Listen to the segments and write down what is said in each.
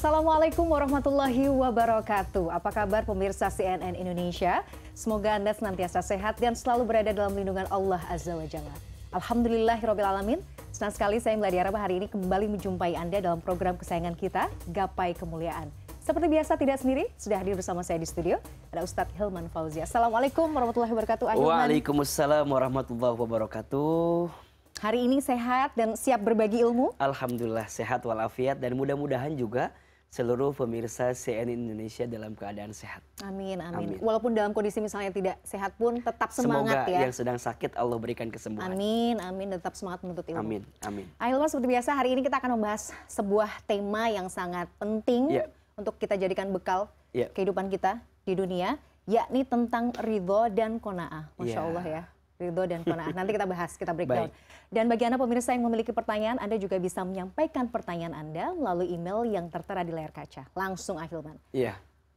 Assalamualaikum warahmatullahi wabarakatuh. Apa kabar pemirsa CNN Indonesia? Semoga Anda senantiasa sehat dan selalu berada dalam lindungan Allah Azza wa Jalla. alamin. Senang sekali saya Meladia Raba hari ini kembali menjumpai Anda dalam program kesayangan kita, Gapai Kemuliaan. Seperti biasa tidak sendiri, sudah hadir bersama saya di studio ada Ustadz Hilman Fauzi. Assalamualaikum warahmatullahi wabarakatuh. Waalaikumsalam warahmatullahi wabarakatuh. Hari ini sehat dan siap berbagi ilmu? Alhamdulillah sehat walafiat dan mudah-mudahan juga seluruh pemirsa CNN Indonesia dalam keadaan sehat. Amin, amin, amin. Walaupun dalam kondisi misalnya tidak sehat pun tetap semangat Semoga ya. yang sedang sakit Allah berikan kesembuhan. Amin, amin. tetap semangat menuntut ilmu. Amin, amin. Ahilman seperti biasa hari ini kita akan membahas sebuah tema yang sangat penting yeah. untuk kita jadikan bekal yeah. kehidupan kita di dunia, yakni tentang ridho dan kona'ah. Ya. Masya yeah. Allah ya ridho dan kona'ah. Nanti kita bahas, kita breakdown. Baik. Dan bagi Anda pemirsa yang memiliki pertanyaan, Anda juga bisa menyampaikan pertanyaan Anda melalui email yang tertera di layar kaca. Langsung Ahilman. Ah, iya.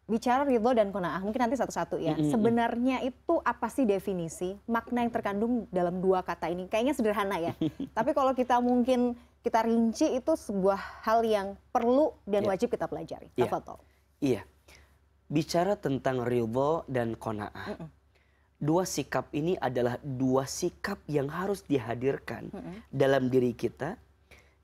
Bicara ridho dan kona'ah, mungkin nanti satu-satu ya. Mm -hmm. Sebenarnya itu apa sih definisi, makna yang terkandung dalam dua kata ini? Kayaknya sederhana ya. Tapi kalau kita mungkin kita rinci itu sebuah hal yang perlu dan yeah. wajib kita pelajari. Yeah. Iya. Yeah. Bicara tentang ridho dan kona'ah. Mm -mm dua sikap ini adalah dua sikap yang harus dihadirkan dalam diri kita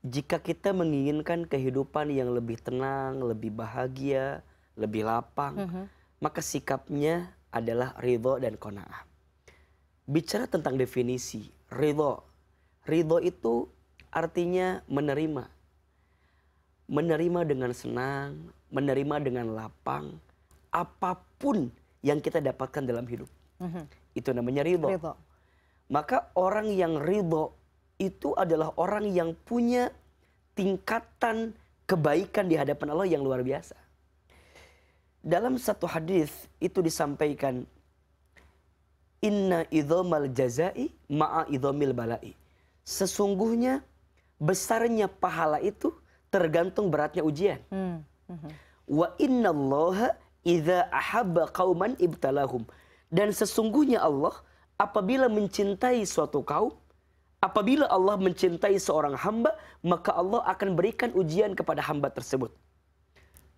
jika kita menginginkan kehidupan yang lebih tenang, lebih bahagia, lebih lapang, mm -hmm. maka sikapnya adalah ridho dan kona'ah. Bicara tentang definisi ridho, ridho itu artinya menerima, menerima dengan senang, menerima dengan lapang, apapun yang kita dapatkan dalam hidup. Mhm. itu namanya ridho maka orang yang ridho itu adalah orang yang punya tingkatan kebaikan di hadapan Allah yang luar biasa dalam satu hadis itu disampaikan inna idhomal jazai ma'a idhomil balai sesungguhnya besarnya pahala itu tergantung beratnya ujian hmm, mhm. wa inna Allah idza ahabba qauman ibtalahum dan sesungguhnya Allah apabila mencintai suatu kaum apabila Allah mencintai seorang hamba maka Allah akan berikan ujian kepada hamba tersebut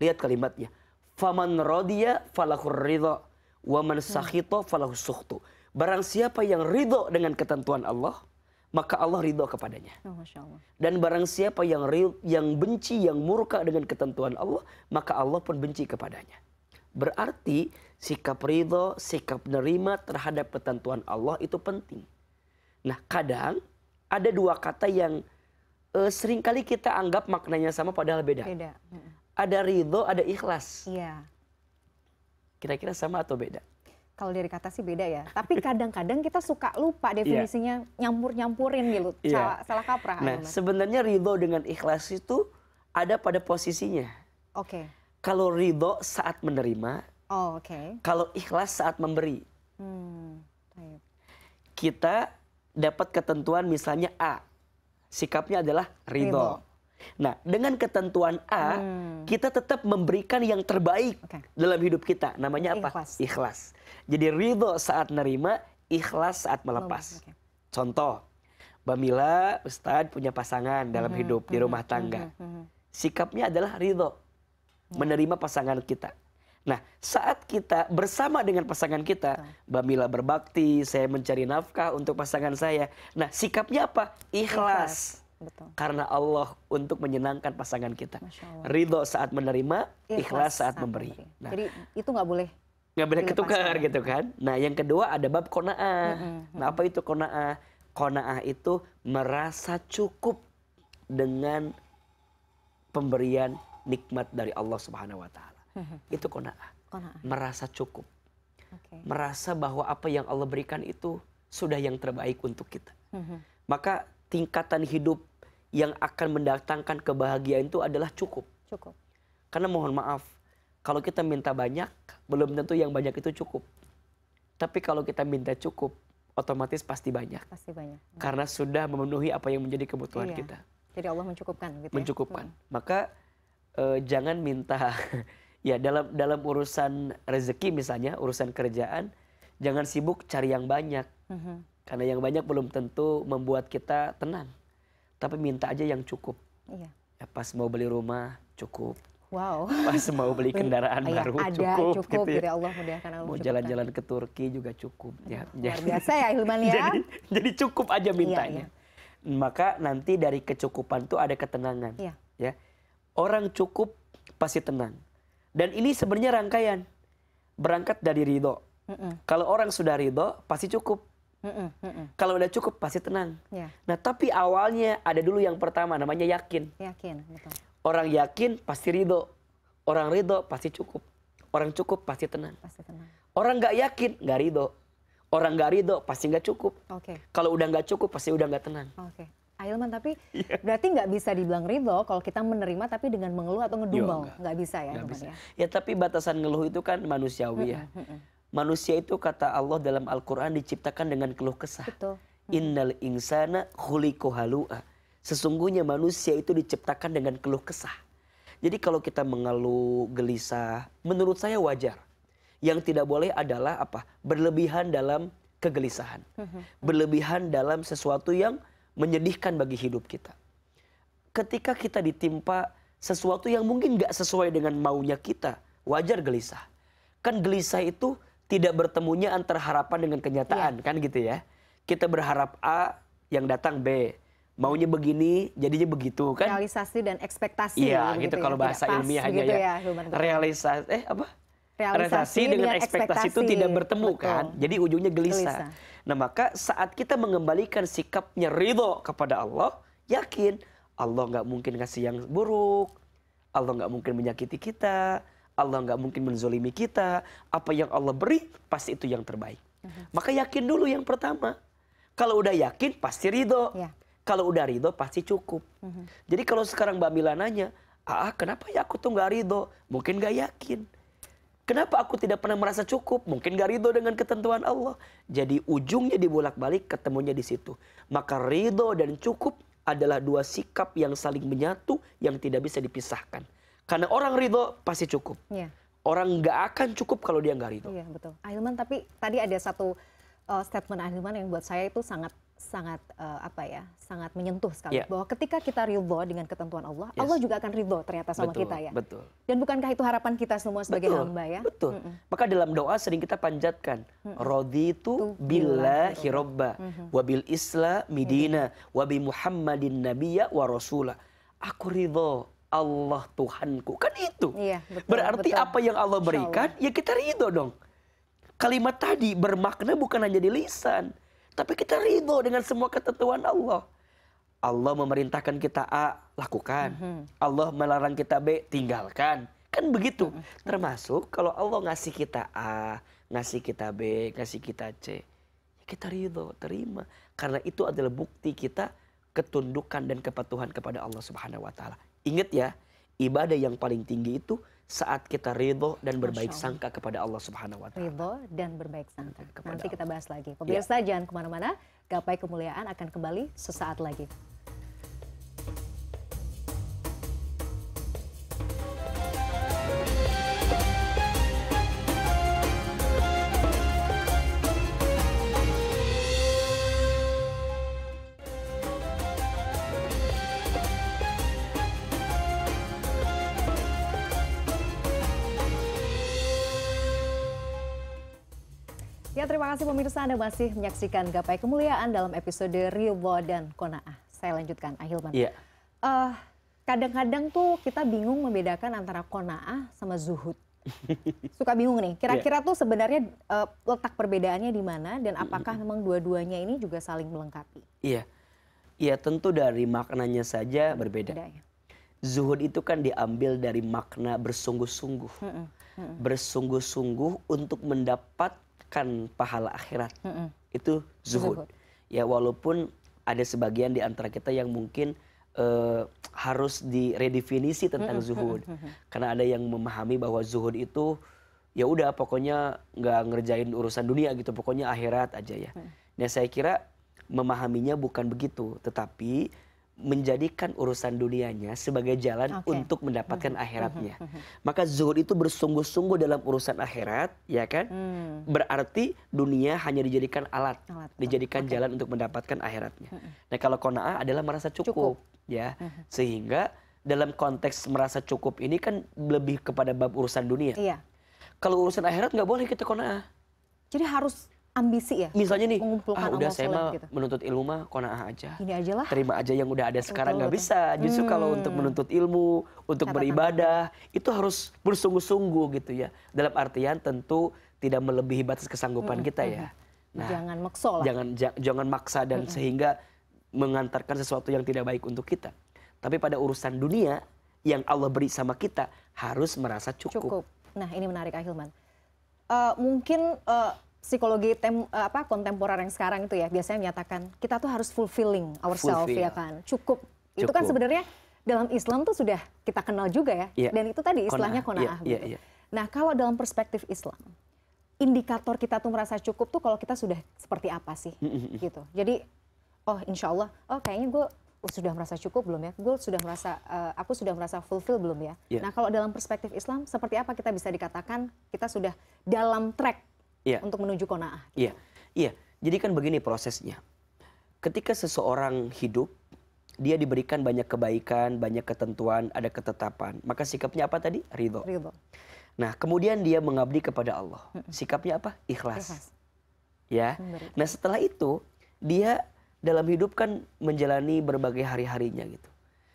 lihat kalimatnya faman radiya falahur ridha wa man hmm. sakhita falahus sukhtu barang siapa yang ridho dengan ketentuan Allah maka Allah ridho kepadanya. Oh, dan barang siapa yang yang benci, yang murka dengan ketentuan Allah, maka Allah pun benci kepadanya. Berarti sikap ridho, sikap nerima terhadap ketentuan Allah itu penting. Nah kadang ada dua kata yang sering eh, seringkali kita anggap maknanya sama padahal beda. beda. Hmm. Ada ridho, ada ikhlas. Iya. Kira-kira sama atau beda? Kalau dari kata sih beda ya. Tapi kadang-kadang kita suka lupa iya. definisinya yeah. nyampur-nyampurin gitu. Yeah. Iya. Salah kaprah. Nah, sebenarnya ridho dengan ikhlas itu ada pada posisinya. Oke. Okay kalau ridho saat menerima oh, kalau ikhlas saat memberi hmm, kita dapat ketentuan misalnya a sikapnya adalah ridho nah dengan ketentuan a hmm. kita tetap memberikan yang terbaik dalam hidup kita namanya apa ikhlas jadi ridho saat menerima, ikhlas saat melepas contoh Mbak Mila Ustadz punya pasangan dalam hmm, hidup di rumah tangga sikapnya adalah ridho Ya. menerima pasangan kita nah saat kita bersama dengan pasangan kita mbak mila berbakti saya mencari nafkah untuk pasangan saya nah sikapnya apa ikhlas Betul. Karena Allah untuk menyenangkan pasangan kita. Ridho saat menerima, ikhlas, ikhlas saat, saat memberi. Nah, Jadi itu nggak boleh nggak boleh ketukar gitu kan. Nah yang kedua ada bab konaah. Mm -hmm. Nah apa itu konaah? Konaah itu merasa cukup dengan pemberian nikmat dari Allah Subhanahu Wa Taala itu kona'ah merasa cukup merasa bahwa apa yang Allah berikan itu sudah yang terbaik untuk kita mhm. maka tingkatan hidup yang akan mendatangkan kebahagiaan itu adalah cukup cukup karena mohon maaf kalau kita minta banyak belum tentu yang banyak itu cukup tapi kalau kita minta cukup otomatis pasti banyak pasti banyak karena sudah memenuhi apa yang menjadi kebutuhan iya. kita jadi Allah mencukupkan gitu ya. mencukupkan ya? maka Eh, jangan minta ya dalam dalam urusan rezeki misalnya urusan kerjaan jangan sibuk cari yang banyak mm-hmm. karena yang banyak belum tentu membuat kita tenang tapi minta aja yang cukup iya. ya, pas mau beli rumah cukup Wow. Pas mau beli kendaraan iya, baru ada, cukup, cukup gitu ya. Allah mudah, Allah mau jalan-jalan kan. ke Turki juga cukup ya. Luar biasa ya Hilman ya. jadi, jadi cukup aja iya, mintanya. Iya, iya. Maka nanti dari kecukupan tuh ada ketenangan. Iya. Ya orang cukup pasti tenang dan ini sebenarnya rangkaian berangkat dari ridho kalau orang sudah ridho pasti cukup kalau udah cukup pasti tenang ya. nah tapi awalnya ada dulu yang pertama namanya yakin yakin betul. orang yakin pasti ridho orang ridho pasti cukup orang cukup pasti tenang pasti tenang orang nggak yakin nggak ridho orang nggak ridho pasti nggak cukup okay. kalau udah nggak cukup pasti udah nggak tenang okay. Ailman tapi yeah. berarti nggak bisa dibilang ridho kalau kita menerima tapi dengan mengeluh atau ngedumel, nggak bisa ya, gak bisa. Ya? ya tapi batasan ngeluh itu kan manusiawi ya manusia itu kata Allah dalam Al-Quran diciptakan dengan keluh kesah Betul. innal insana khuliqu halua sesungguhnya manusia itu diciptakan dengan keluh kesah jadi kalau kita mengeluh gelisah menurut saya wajar yang tidak boleh adalah apa berlebihan dalam kegelisahan berlebihan dalam sesuatu yang menyedihkan bagi hidup kita. Ketika kita ditimpa sesuatu yang mungkin gak sesuai dengan maunya kita, wajar gelisah. Kan gelisah itu tidak bertemunya antara harapan dengan kenyataan, yeah. kan gitu ya. Kita berharap A, yang datang B. Maunya begini, jadinya begitu kan. Realisasi dan ekspektasi. Iya, gitu, gitu ya, kalau bahasa ilmiahnya gitu ya. ya realisasi, eh apa? realisasi dengan ekspektasi itu tidak bertemu kan jadi ujungnya gelisah nah maka saat kita mengembalikan sikapnya ridho kepada Allah yakin Allah nggak mungkin ngasih yang buruk Allah nggak mungkin menyakiti kita Allah nggak mungkin menzolimi kita apa yang Allah beri pasti itu yang terbaik mhm. maka yakin dulu yang pertama kalau udah yakin pasti ridho yeah. kalau udah ridho pasti cukup mhm. jadi kalau sekarang Mbak Mila nanya ah, ah kenapa ya aku tuh nggak ridho mungkin nggak yakin kenapa aku tidak pernah merasa cukup mungkin gak ridho dengan ketentuan Allah jadi ujungnya dibolak balik ketemunya di situ maka ridho dan cukup adalah dua sikap yang saling menyatu yang tidak bisa dipisahkan karena orang ridho pasti cukup Ya. orang gak akan cukup kalau dia nggak ridho iya betul Ahilman tapi tadi ada satu uh, statement Ahilman yang buat saya itu sangat sangat uh, apa ya sangat menyentuh sekali yeah. bahwa ketika kita ridho dengan ketentuan Allah yes. Allah juga akan ridho ternyata sama betul, kita ya betul dan bukankah itu harapan kita semua sebagai betul, hamba ya betul mm -mm. maka dalam doa sering kita panjatkan mm -mm. rodi itu bila hirobba mm -hmm. wabil isla midina mm mm-hmm. wabi muhammadin Nabiya warosula aku ridho Allah Tuhanku kan itu yeah, betul, berarti betul. apa yang Allah berikan Allah. ya kita ridho dong kalimat tadi bermakna bukan hanya di lisan tapi kita ridho dengan semua ketentuan Allah Allah memerintahkan kita A lakukan mhm. Allah melarang kita B tinggalkan kan begitu mhm. termasuk kalau Allah ngasih kita A ngasih kita B ngasih kita C ya kita ridho terima karena itu adalah bukti kita ketundukan dan kepatuhan kepada Allah Subhanahu wa taala. Ingat ya, ibadah yang paling tinggi itu saat kita ridho dan berbaik sangka kepada Allah Subhanahu wa taala. Ridho dan berbaik nah, sangka. Nanti kita bahas lagi. Ya. Pemirsa jangan kemana mana gapai kemuliaan akan kembali sesaat lagi. kasih pemirsa Anda masih menyaksikan Gapai Kemuliaan dalam episode Ridho dan Kona'ah. Saya lanjutkan, Ahilman. Iya. Uh, kadang-kadang tuh kita bingung membedakan antara Kona'ah sama Zuhud. Suka bingung nih, kira-kira yeah. tuh sebenarnya uh, letak perbedaannya di mana dan apakah memang dua-duanya ini juga saling melengkapi? Iya, iya tentu dari maknanya saja berbeda. Bedanya. Zuhud itu kan diambil dari makna bersungguh-sungguh. Mm -mm. Bersungguh-sungguh untuk mendapat kan pahala akhirat itu zuhud ya walaupun ada sebagian di antara kita yang mungkin eh, harus diredefinisi tentang zuhud karena ada yang memahami bahwa zuhud itu ya udah pokoknya nggak ngerjain urusan dunia gitu pokoknya akhirat aja ya mm. nah saya kira memahaminya bukan begitu tetapi menjadikan urusan dunianya sebagai jalan untuk mendapatkan mm-hmm. akhiratnya. Mm-hmm. Mm-hmm. Maka zuhud itu bersungguh-sungguh dalam urusan akhirat, ya kan? Hmm. Berarti dunia hanya dijadikan alat, dijadikan jalan untuk mendapatkan akhiratnya. Nah, kalau qanaah adalah merasa cukup, cukup. ya. Sehingga dalam konteks merasa cukup ini kan lebih kepada bab urusan dunia. Iya. Kalau urusan akhirat nggak boleh kita qanaah. Jadi harus ambisi ya misalnya nih ah, udah saya mah gitu. menuntut ilmu mah konaah aja ini aja lah terima aja yang udah ada sekarang nggak bisa justru hmm. kalau untuk menuntut ilmu untuk Kata beribadah itu harus bersungguh-sungguh gitu ya dalam artian tentu tidak melebihi batas kesanggupan hmm. kita ya hmm, hmm. nah, jangan maksa lah jangan jangan maksa dan hmm. sehingga mengantarkan sesuatu yang tidak baik untuk kita tapi pada urusan dunia yang Allah beri sama kita harus merasa cukup, cukup. nah ini menarik ahilman uh, mungkin uh, psikologi tem, apa kontemporer yang sekarang itu ya biasanya menyatakan kita tuh harus fulfilling ourselves Fulfill. ya kan cukup. cukup itu kan sebenarnya dalam Islam tuh sudah kita kenal juga ya, yeah. dan itu tadi istilahnya konaah, iya, gitu. yeah, yeah. Nah kalau dalam perspektif Islam indikator kita tuh merasa cukup tuh kalau kita sudah seperti apa sih mm, mm, mm. gitu jadi oh insya Allah oh kayaknya gue sudah merasa cukup belum ya gue sudah merasa uh, aku sudah merasa fulfill belum ya yeah. nah kalau dalam perspektif Islam seperti apa kita bisa dikatakan kita sudah dalam track Iya. untuk menuju kona'ah. Gitu. Iya. Iya. Jadi kan begini prosesnya. Ketika seseorang hidup, dia diberikan banyak kebaikan, banyak ketentuan, ada ketetapan. Maka sikapnya apa tadi? Ridho. Ridho. Nah, kemudian dia mengabdi kepada Allah. Sikapnya apa? Ikhlas. Ikhlas. Ya. Memberi. Nah, setelah itu dia dalam hidup kan menjalani berbagai hari-harinya gitu.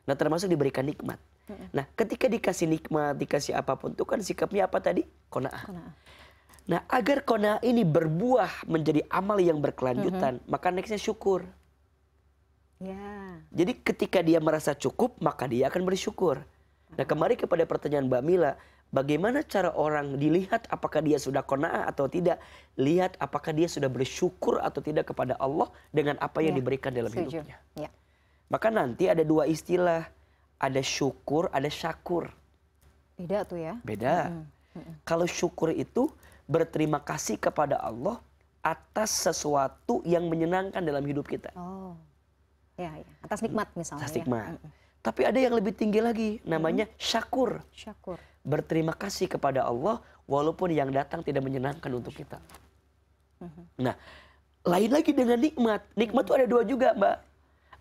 Nah, termasuk diberikan nikmat. Nah, ketika dikasih nikmat, dikasih apapun itu kan sikapnya apa tadi? Kona'ah. Kona nah agar kona ini berbuah menjadi amal yang berkelanjutan maka nextnya syukur ya. jadi ketika dia merasa cukup maka dia akan bersyukur nah kembali kepada pertanyaan mbak mila bagaimana cara orang dilihat apakah dia sudah kona atau tidak lihat apakah dia sudah bersyukur atau tidak kepada Allah dengan apa yang yeah. diberikan dalam setuju. hidupnya Yeah. maka nanti ada dua istilah ada syukur ada syakur beda tuh ya beda Mm Hmm. kalau syukur itu berterima kasih kepada Allah atas sesuatu yang menyenangkan dalam hidup kita. Oh. Ya, ya. atas nikmat misalnya. Atas ya. nikmat. Ya. Tapi ada yang lebih tinggi lagi, namanya hmm. syakur. Syakur. Berterima kasih kepada Allah walaupun yang datang tidak menyenangkan untuk kita. Mm-hmm. Nah, lain lagi dengan nikmat. Nikmat itu ada dua juga, Mbak.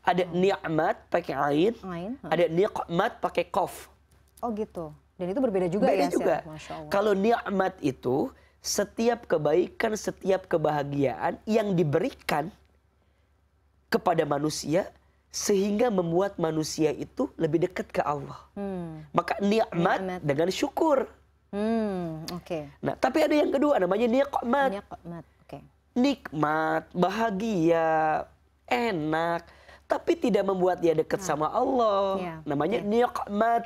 Ada oh. nikmat pakai ain, ain. Hmm. ada nikmat pakai kof. Oh gitu. Dan itu berbeda juga Beda ya. juga. Kalau nikmat itu setiap kebaikan, setiap kebahagiaan yang diberikan kepada manusia sehingga membuat manusia itu lebih dekat ke Allah. Hmm. Maka nikmat dengan syukur. Hmm, oke. Okay. Nah, tapi ada yang kedua namanya nikmat. Nikmat, Okay. Nikmat, bahagia, enak, tapi tidak membuat dia dekat nah. sama Allah. Yeah. Namanya okay. nikmat.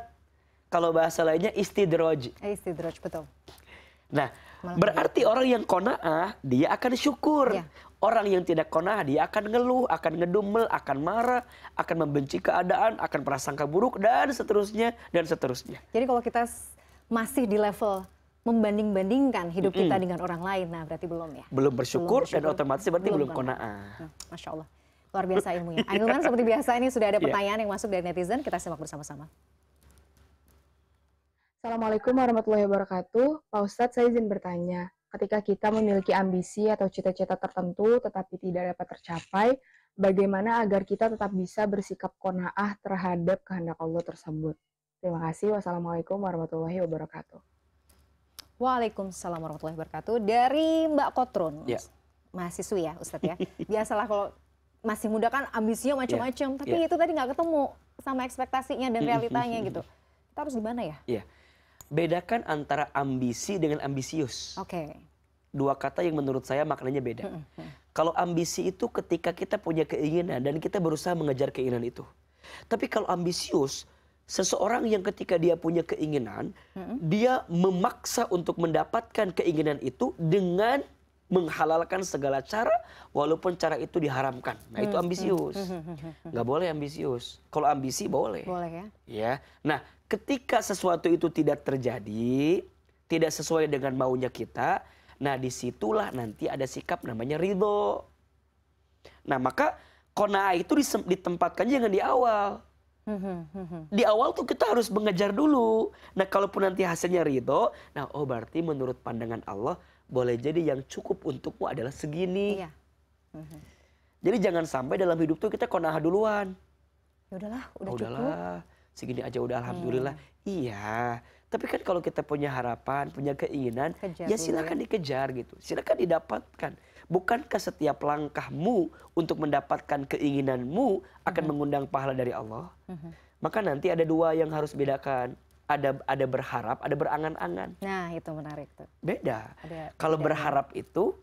Kalau bahasa lainnya istidraj. Eh, istidraj, betul. Nah, berarti orang yang kona'ah dia akan syukur ya. orang yang tidak kona'ah dia akan ngeluh akan ngedumel akan marah akan membenci keadaan akan prasangka buruk dan seterusnya dan seterusnya jadi kalau kita masih di level membanding-bandingkan hidup mm -hmm. kita dengan orang lain. Nah, berarti belum ya? Belum bersyukur, belum bersyukur. dan otomatis berarti belum, belum kona'ah. Kan? Hmm, Masya Allah. Luar biasa ilmunya. Ahilman seperti biasa ini sudah ada iya. pertanyaan yang masuk dari netizen. Kita simak bersama-sama. Assalamualaikum warahmatullahi wabarakatuh. Pak Ustadz, saya izin bertanya. Ketika kita memiliki ambisi atau cita-cita tertentu tetapi tidak dapat tercapai, bagaimana agar kita tetap bisa bersikap kona'ah terhadap kehendak Allah tersebut? Terima kasih. Wassalamualaikum warahmatullahi wabarakatuh. Waalaikumsalam warahmatullahi wabarakatuh. Dari Mbak Kotrun, ya. mahasiswi ya Ustadz ya. Biasalah kalau masih muda kan ambisinya macam-macam, ya. tapi ya. itu tadi nggak ketemu sama ekspektasinya dan hmm, hmm, hmm, realitanya gitu. Kita harus gimana ya? Iya bedakan antara ambisi dengan ambisius oke dua kata yang menurut saya maknanya beda kalau ambisi itu ketika kita punya keinginan dan kita berusaha mengejar keinginan itu tapi kalau ambisius seseorang yang ketika dia punya keinginan dia memaksa untuk mendapatkan keinginan itu dengan menghalalkan segala cara walaupun cara itu diharamkan nah itu hmm. ambisius hmm. nggak boleh ambisius kalau ambisi boleh boleh ya ya nah ketika sesuatu itu tidak terjadi tidak sesuai dengan maunya kita nah disitulah nanti ada sikap namanya ridho nah maka kona'ah itu ditempatkan jangan di awal hmm. di awal tuh kita harus mengejar dulu. Nah, kalaupun nanti hasilnya ridho, nah oh berarti menurut pandangan Allah boleh jadi yang cukup untukmu adalah segini. Iya. Mm -hmm. Jadi jangan sampai dalam hidup tuh kita konah duluan. Ya udahlah, udah ah, udahlah. cukup. Segini aja udah alhamdulillah. Hmm. Iya. Tapi kan kalau kita punya harapan, punya keinginan, Kejar ya, ya. silakan ya. dikejar gitu. Silakan didapatkan. Bukankah setiap langkahmu untuk mendapatkan keinginanmu akan mm -hmm. mengundang pahala dari Allah? Mm -hmm. Maka nanti ada dua yang harus bedakan ada ada berharap ada berangan angan nah itu menarik tuh beda kalau berharap itu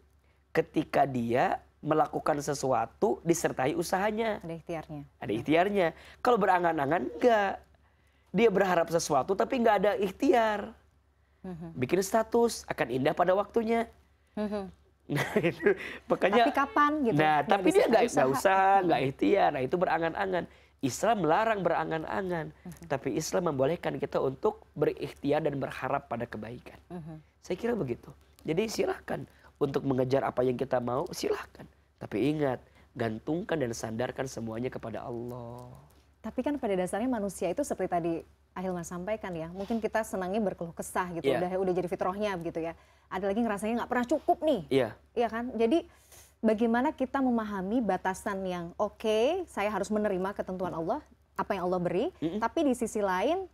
ketika dia melakukan sesuatu disertai usahanya ada ikhtiarnya ada ikhtiarnya kalau berangan angan enggak dia berharap sesuatu tapi enggak ada ikhtiar mm-hmm. bikin status akan indah pada waktunya mm-hmm. Nah, itu, makanya, tapi kapan gitu? Nah, tapi dia nggak usah, nggak mm-hmm. ikhtiar. Nah, itu berangan-angan islam melarang berangan angan tapi islam membolehkan kita untuk berikhtiar dan berharap pada kebaikan saya kira begitu jadi silahkan untuk mengejar apa yang kita mau silahkan tapi ingat gantungkan dan sandarkan semuanya kepada Allah tapi kan pada dasarnya manusia itu seperti tadi Ahilman sampaikan ya, mungkin kita senangnya berkeluh kesah gitu, yeah. udah udah jadi fitrohnya begitu ya. Ada lagi ngerasanya nggak pernah cukup nih, iya yeah. kan? Jadi bagaimana kita memahami batasan yang oke, okay, saya harus menerima ketentuan Allah, apa yang Allah beri, mm -hmm. tapi di sisi lain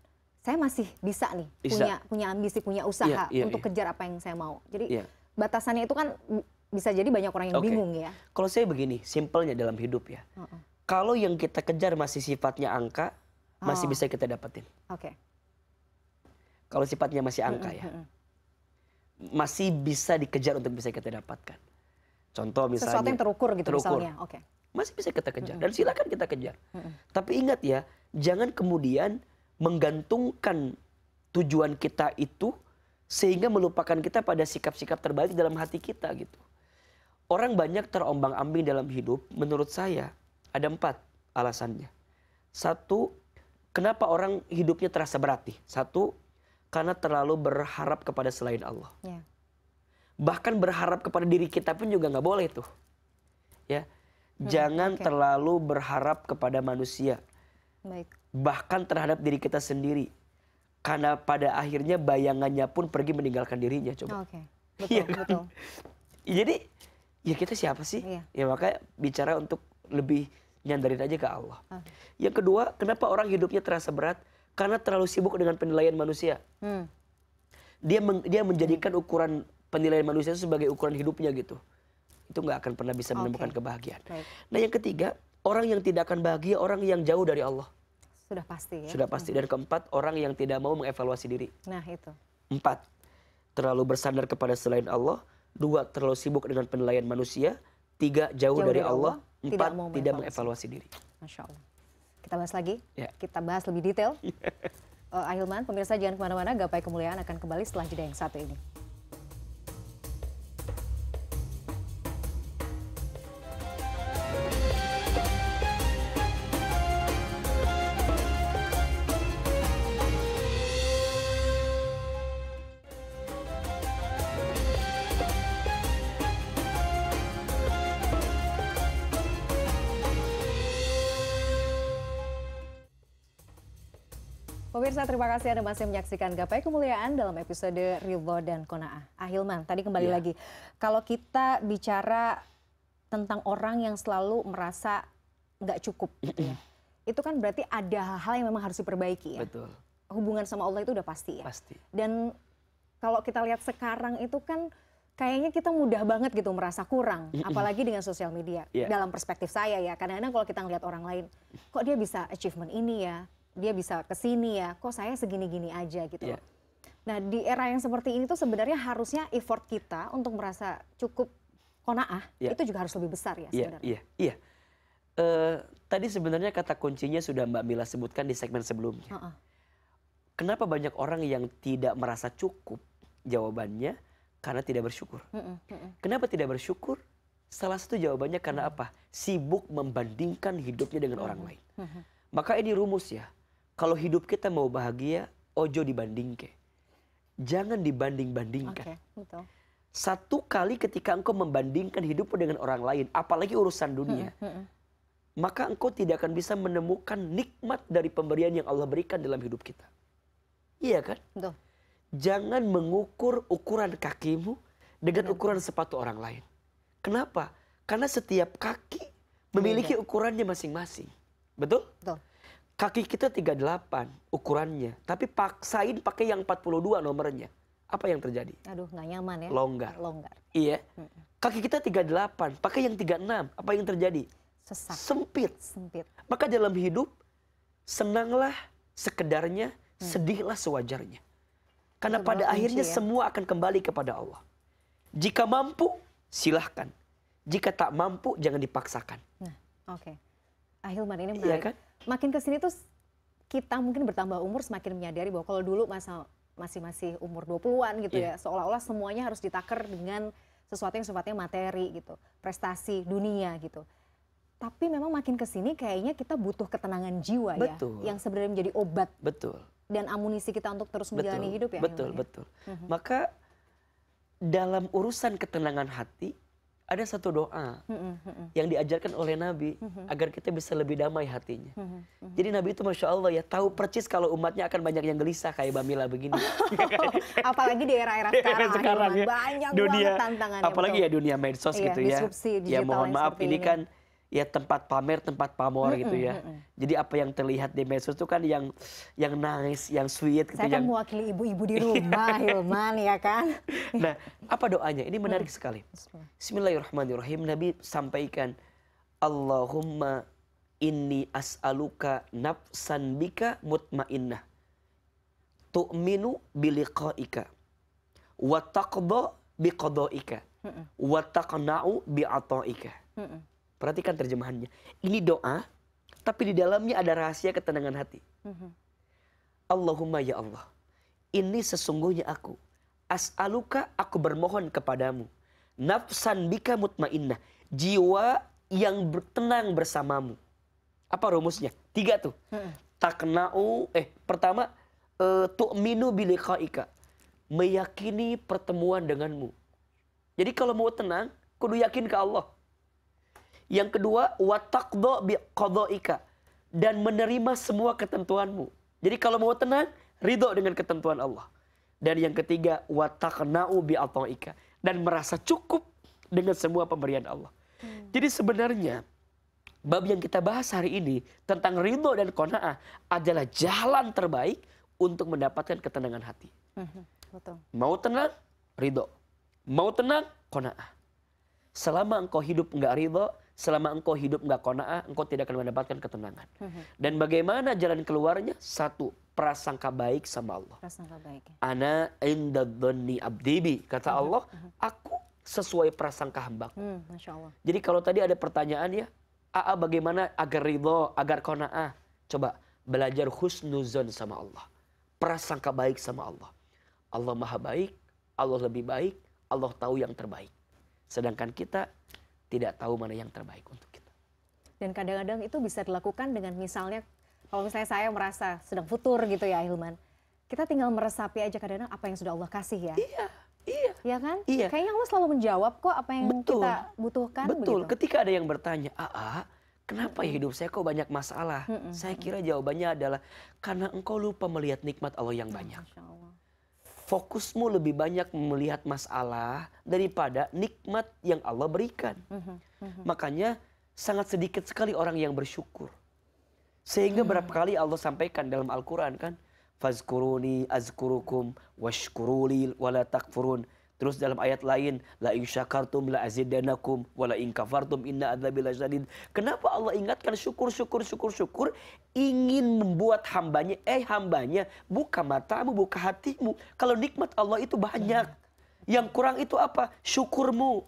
saya masih bisa nih bisa. punya punya ambisi, punya iya, usaha yeah, yeah, untuk yeah. kejar apa yang saya mau. Jadi yeah. batasannya itu kan bisa jadi banyak orang yang okay. bingung ya. Kalau saya begini, simpelnya dalam hidup ya. Uh -uh. Kalau yang kita kejar masih sifatnya angka, oh. masih bisa kita dapetin. Oke. Okay. Kalau sifatnya masih angka ya. Masih bisa dikejar untuk bisa kita dapatkan contoh misalnya sesuatu yang terukur gitu terukur. misalnya okay. masih bisa kita kejar dan silakan kita kejar tapi ingat ya jangan kemudian menggantungkan tujuan kita itu sehingga melupakan kita pada sikap-sikap terbaik dalam hati kita gitu orang banyak terombang ambing dalam hidup menurut saya ada empat alasannya satu kenapa orang hidupnya terasa berat nih satu karena terlalu berharap kepada selain Allah yeah bahkan berharap kepada diri kita pun juga nggak boleh tuh ya hmm, jangan okay. terlalu berharap kepada manusia Baik. bahkan terhadap diri kita sendiri karena pada akhirnya bayangannya pun pergi meninggalkan dirinya coba okay. betul, ya kan? betul. jadi ya kita siapa sih iya. ya makanya bicara untuk lebih nyandarin aja ke Allah okay. Ah. yang kedua kenapa orang hidupnya terasa berat karena terlalu sibuk dengan penilaian manusia hmm. dia meng, dia menjadikan ukuran penilaian manusia itu sebagai ukuran hidupnya gitu itu nggak akan pernah bisa menemukan kebahagiaan nah yang ketiga orang yang tidak akan bahagia orang yang jauh dari Allah sudah pasti ya sudah pasti dan hmm. keempat orang yang tidak mau mengevaluasi diri nah itu empat terlalu bersandar kepada selain Allah dua terlalu sibuk dengan penilaian manusia tiga jauh, jauh dari, dari Allah, Allah empat tidak, mau mengevaluasi. tidak mengevaluasi diri masya Allah kita bahas lagi ya. kita bahas lebih detail uh, Ahilman pemirsa jangan kemana-mana gapai kemuliaan akan kembali setelah jeda yang satu ini Pemirsa, terima kasih Anda masih menyaksikan Gapai Kemuliaan dalam episode Ridho dan Kona'ah. Ahilman, tadi kembali ya. lagi. Kalau kita bicara tentang orang yang selalu merasa nggak cukup gitu ya. Itu kan berarti ada hal-hal yang memang harus diperbaiki ya. Betul. Hubungan sama Allah itu udah pasti ya. Pasti. Dan kalau kita lihat sekarang itu kan kayaknya kita mudah banget gitu merasa kurang, apalagi dengan sosial media. Ya. Dalam perspektif saya ya, kadang-kadang kalau kita ngelihat orang lain, kok dia bisa achievement ini ya, dia bisa kesini ya, kok saya segini-gini aja gitu. Yeah. Nah di era yang seperti ini tuh sebenarnya harusnya effort kita untuk merasa cukup konaah yeah. itu juga harus lebih besar ya iya, sebenarnya. Iya, yeah, iya. Yeah. Uh, tadi sebenarnya kata kuncinya sudah Mbak Mila sebutkan di segmen sebelumnya. Uh -uh. Kenapa banyak orang yang tidak merasa cukup? Jawabannya karena tidak bersyukur. Uh -uh. Uh -uh. Kenapa tidak bersyukur? Salah satu jawabannya karena apa? Sibuk membandingkan hidupnya dengan orang lain. Maka ini rumus ya kalau hidup kita mau bahagia ojo dibandingke jangan dibanding bandingkan satu kali ketika engkau membandingkan hidupmu dengan orang lain apalagi urusan dunia maka engkau tidak akan bisa menemukan nikmat dari pemberian yang Allah berikan dalam hidup kita iya kan Betul. jangan mengukur ukuran kakimu dengan Betul. ukuran sepatu orang lain kenapa karena setiap kaki memiliki ukurannya masing-masing betul, betul kaki kita tiga delapan ukurannya tapi paksain pakai yang empat puluh dua nomornya apa yang terjadi aduh nggak nyaman ya longgar longgar iya kaki kita tiga delapan pakai yang tiga enam apa yang terjadi Sesak. sempit sempit maka dalam hidup senanglah sekedarnya hmm. sedihlah sewajarnya karena pada akhirnya ya? semua akan kembali kepada Allah jika mampu silahkan jika tak mampu jangan dipaksakan nah, oke okay. Ahilman ah, ini iya menarik. Iya kan? Makin kesini tuh kita mungkin bertambah umur semakin menyadari bahwa kalau dulu masa masih masih umur 20-an gitu yeah. ya, seolah-olah semuanya harus ditaker dengan sesuatu yang sifatnya materi gitu, prestasi dunia gitu. Tapi memang makin ke sini kayaknya kita butuh ketenangan jiwa ya, betul. ya yang sebenarnya menjadi obat. Betul. Dan amunisi kita untuk terus menjalani hidup ya. Betul, ya? betul. Mm -hmm. Maka dalam urusan ketenangan hati ada satu doa yang diajarkan oleh Nabi mm-hmm. agar kita bisa lebih damai hatinya. Mm-hmm, mm-hmm. Jadi Nabi itu masya Allah ya tahu persis kalau umatnya akan banyak yang gelisah kayak Bamila begini. apalagi di era-era sekarang, sekarang ya. banyak dunia, banget tantangannya. Apalagi ya dunia medsos iya, gitu ya. ya mohon maaf ini kan ya tempat pamer tempat pamor gitu ya jadi apa yang terlihat di medsos itu kan yang yang nice yang sweet gitu saya kan mewakili ibu-ibu di iya. rumah Hilman ya kan nah apa doanya ini menarik mm. sekali Bismillahirrahmanirrahim Nabi sampaikan Allahumma inni as'aluka nafsan bika mutmainnah tu'minu biliqaika wa taqda biqadaika wa taqna'u bi'ataika perhatikan terjemahannya ini doa tapi di dalamnya ada rahasia ketenangan hati mhm. Allahumma ya Allah ini sesungguhnya aku as'aluka aku bermohon kepadamu nafsan bika mutmainnah jiwa yang bertenang bersamamu apa rumusnya tiga tuh mhm. taknau eh pertama uh, tu'minu bilikha'ika. meyakini pertemuan denganmu jadi kalau mau tenang kudu yakin ke Allah yang kedua watakdo ika dan menerima semua ketentuanmu jadi kalau mau tenang ridho dengan ketentuan Allah dan yang ketiga wataknau ika dan merasa cukup dengan semua pemberian Allah hmm. jadi sebenarnya bab yang kita bahas hari ini tentang ridho dan kona'ah adalah jalan terbaik untuk mendapatkan ketenangan hati. Hmm, betul. Mau tenang, ridho. Mau tenang, kona'ah. Selama engkau hidup nggak ridho, selama engkau hidup nggak kona'ah, engkau tidak akan mendapatkan ketenangan. Mm-hmm. Dan bagaimana jalan keluarnya? Satu, prasangka baik sama Allah. Prasangka baik. Ya. Ana inda abdibi. Kata mm-hmm. Allah, mm-hmm. aku sesuai prasangka hambaku. Mm, Masya Allah. Jadi kalau tadi ada pertanyaan ya, Aa bagaimana agar ridho, agar kona'ah? Coba belajar husnuzon sama Allah. Prasangka baik sama Allah. Allah maha baik, Allah lebih baik, Allah tahu yang terbaik. Sedangkan kita tidak tahu mana yang terbaik untuk kita. Dan kadang-kadang itu bisa dilakukan dengan misalnya kalau misalnya saya merasa sedang futur gitu ya Hilman. Kita tinggal meresapi aja kadang-kadang apa yang sudah Allah kasih ya. Iya. Iya. Iya kan? Iya. Kayaknya Allah selalu menjawab kok apa yang Betul. kita butuhkan. Betul. Begitu. Ketika ada yang bertanya, "Aa, kenapa ya hidup saya kok banyak masalah?" Mm -mm. Saya kira jawabannya adalah karena engkau lupa melihat nikmat Allah yang banyak fokusmu lebih banyak melihat masalah daripada nikmat yang Allah berikan. Mhm, mhm, mhm. Makanya sangat sedikit sekali orang yang bersyukur. Sehingga berapa kali Allah sampaikan dalam Al-Quran kan. Fazkuruni azkurukum washkuruli wala Terus dalam ayat lain, la in la azidanakum wa la in inna adzabi lasyadid. Kenapa Allah ingatkan syukur syukur syukur syukur ingin membuat hambanya eh hambanya buka matamu buka hatimu. Kalau nikmat Allah itu banyak. Yang kurang itu apa? Syukurmu.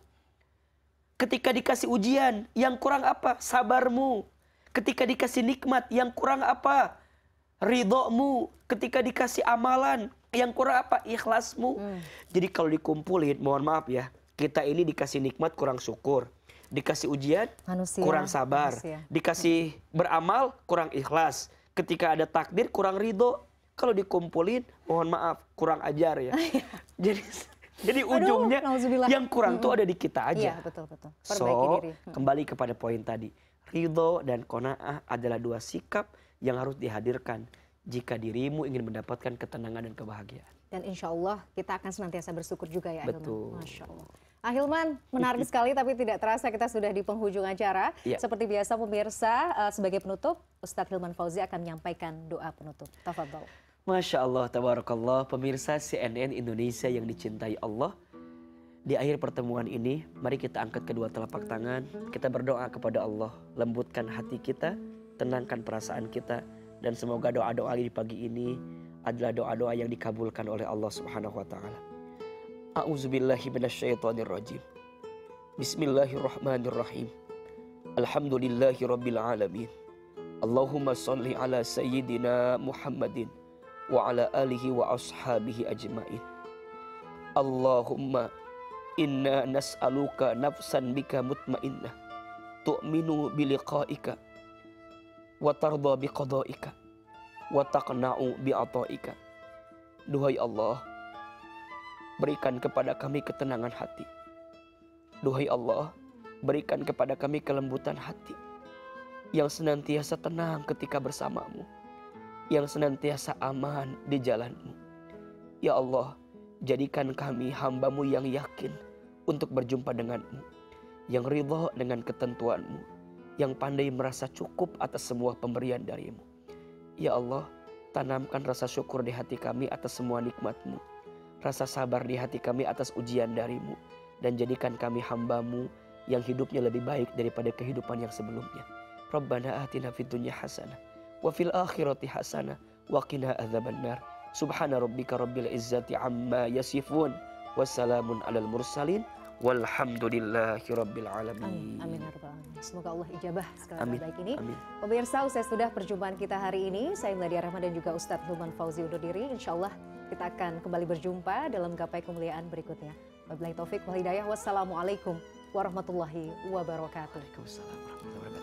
Ketika dikasih ujian, yang kurang apa? Sabarmu. Ketika dikasih nikmat, yang kurang apa? Ridhomu. Ketika dikasih amalan, yang kurang apa ikhlasmu hmm. jadi kalau dikumpulin mohon maaf ya kita ini dikasih nikmat kurang syukur dikasih ujian manusia, kurang sabar manusia. dikasih beramal kurang ikhlas ketika ada takdir kurang ridho kalau dikumpulin mohon maaf kurang ajar ya jadi jadi ujungnya Aduh, yang kurang itu -hmm. tuh hmm. ada di kita aja. ya, betul betul. so, diri. Hmm. kembali kepada poin tadi. Ridho dan kona'ah adalah dua sikap yang harus dihadirkan jika dirimu ingin mendapatkan ketenangan dan kebahagiaan. Dan insya Allah kita akan senantiasa bersyukur juga ya Ahilman. Betul. Masya Allah. Ahilman, ah, menarik sekali tapi tidak terasa kita sudah di penghujung acara. Ya. Seperti biasa pemirsa, eh, sebagai penutup, Ustadz Hilman Fauzi akan menyampaikan doa penutup. Tafadol. Masya Allah, tabarakallah. Pemirsa CNN Indonesia yang dicintai Allah. Di akhir pertemuan ini, mari kita angkat kedua telapak tangan. Kita berdoa kepada Allah. Lembutkan hati kita, tenangkan perasaan kita dan semoga doa-doa di pagi ini adalah doa-doa yang dikabulkan oleh Allah Subhanahu wa taala. A'udzubillahi minasyaitonir rajim. Bismillahirrahmanirrahim. Alhamdulillahi alamin. Allahumma salli ala sayyidina Muhammadin wa ala alihi wa ashabihi ajmain. Allahumma inna nas'aluka nafsan bika mutmainnah tu'minu bi liqa'ika wa biqadaika wa taqna'u bi'ataika. Duhai Allah, berikan kepada kami ketenangan hati. Duhai Allah, berikan kepada kami kelembutan hati yang senantiasa tenang ketika bersamamu, yang senantiasa aman di jalanmu. Ya Allah, jadikan kami hambamu yang yakin untuk berjumpa denganmu, yang ridho dengan ketentuanmu, yang pandai merasa cukup atas semua pemberian darimu. Ya Allah, tanamkan rasa syukur di hati kami atas semua nikmatmu. Rasa sabar di hati kami atas ujian darimu. Dan jadikan kami hambamu yang hidupnya lebih baik daripada kehidupan yang sebelumnya. Rabbana atina fid hasanah wa fil akhirati hasanah wa qina adzabannar. Subhana rabbika rabbil izzati amma yasifun. Wassalamun alal mursalin. Walhamdulillahirrabbilalamin Amin. Amin ya Semoga Allah ijabah segala amin. baik ini. Pemirsa, usai sudah perjumpaan kita hari ini. Saya Meladia Rahman dan juga Ustadz Hilman Fauzi undur diri. Insya Allah kita akan kembali berjumpa dalam gapai kemuliaan berikutnya. Wabillahi taufik wal hidayah. Wassalamualaikum warahmatullahi wabarakatuh. Waalaikumsalam warahmatullahi wabarakatuh.